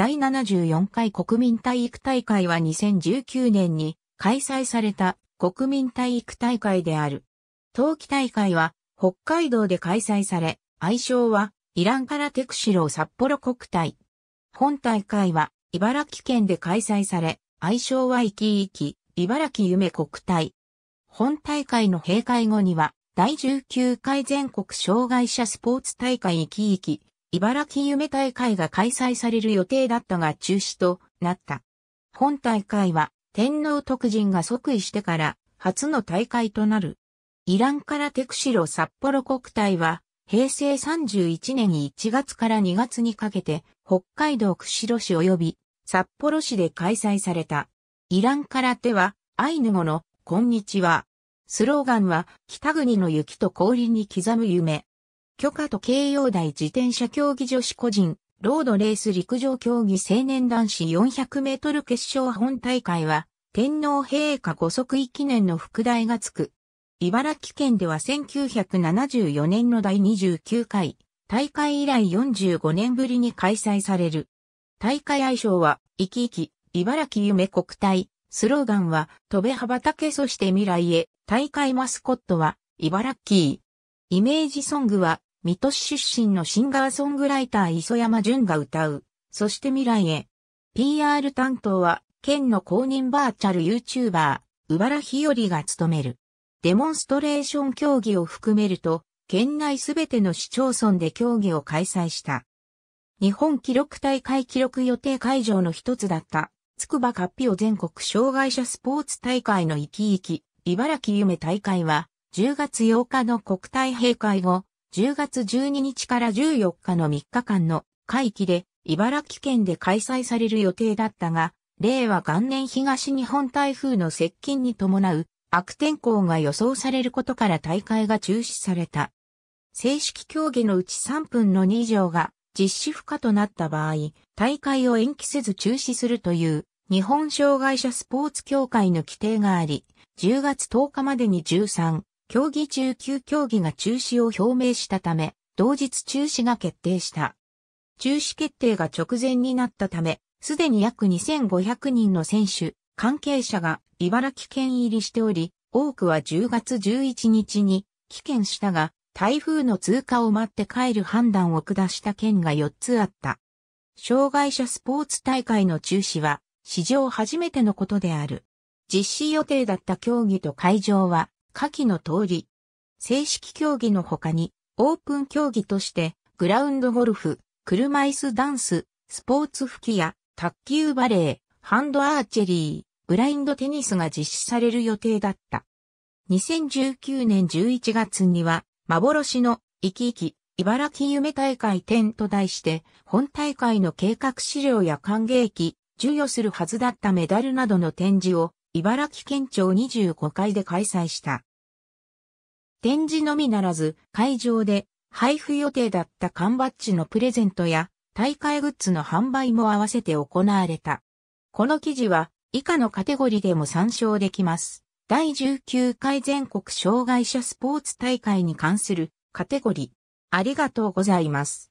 第74回国民体育大会は2019年に開催された国民体育大会である。冬季大会は北海道で開催され、愛称はイランからテクシロー札幌国体。本大会は茨城県で開催され、愛称は生き生き、茨城夢国体。本大会の閉会後には、第19回全国障害者スポーツ大会生き生き、茨城夢大会が開催される予定だったが中止となった。本大会は天皇特人が即位してから初の大会となる。イランからクシロ札幌国体は平成31年1月から2月にかけて北海道釧路市及び札幌市で開催された。イランから手はアイヌ語のこんにちは。スローガンは北国の雪と氷に刻む夢。許可と慶応大自転車競技女子個人、ロードレース陸上競技青年男子400メートル決勝本大会は、天皇陛下ご即位記念の副題がつく。茨城県では1974年の第29回、大会以来45年ぶりに開催される。大会愛称は、生き生き、茨城夢国体、スローガンは、飛べ羽ばたけそして未来へ、大会マスコットは、茨城。イメージソングは、水戸市出身のシンガーソングライター磯山淳が歌う、そして未来へ。PR 担当は、県の公認バーチャル YouTuber、うばらひよりが務める。デモンストレーション競技を含めると、県内すべての市町村で競技を開催した。日本記録大会記録予定会場の一つだった、つくばかっぴを全国障害者スポーツ大会の生き生き、茨城夢大会は、10月8日の国体閉会後、10月12日から14日の3日間の会期で茨城県で開催される予定だったが、令和元年東日本台風の接近に伴う悪天候が予想されることから大会が中止された。正式競技のうち3分の2条が実施不可となった場合、大会を延期せず中止するという日本障害者スポーツ協会の規定があり、10月10日までに13、競技中級競技が中止を表明したため、同日中止が決定した。中止決定が直前になったため、すでに約2500人の選手、関係者が茨城県入りしており、多くは10月11日に棄権したが、台風の通過を待って帰る判断を下した県が4つあった。障害者スポーツ大会の中止は史上初めてのことである。実施予定だった競技と会場は下記の通り。正式競技の他に、オープン競技として、グラウンドゴルフ、車椅子ダンス、スポーツ吹きや、卓球バレー、ハンドアーチェリー、ブラインドテニスが実施される予定だった。2019年11月には、幻の、生き生き、茨城夢大会展と題して、本大会の計画資料や歓迎機、授与するはずだったメダルなどの展示を茨城県庁25階で開催した。展示のみならず、会場で配布予定だった缶バッジのプレゼントや大会グッズの販売も合わせて行われた。この記事は以下のカテゴリーでも参照できます。第19回全国障害者スポーツ大会に関するカテゴリー。ありがとうございます。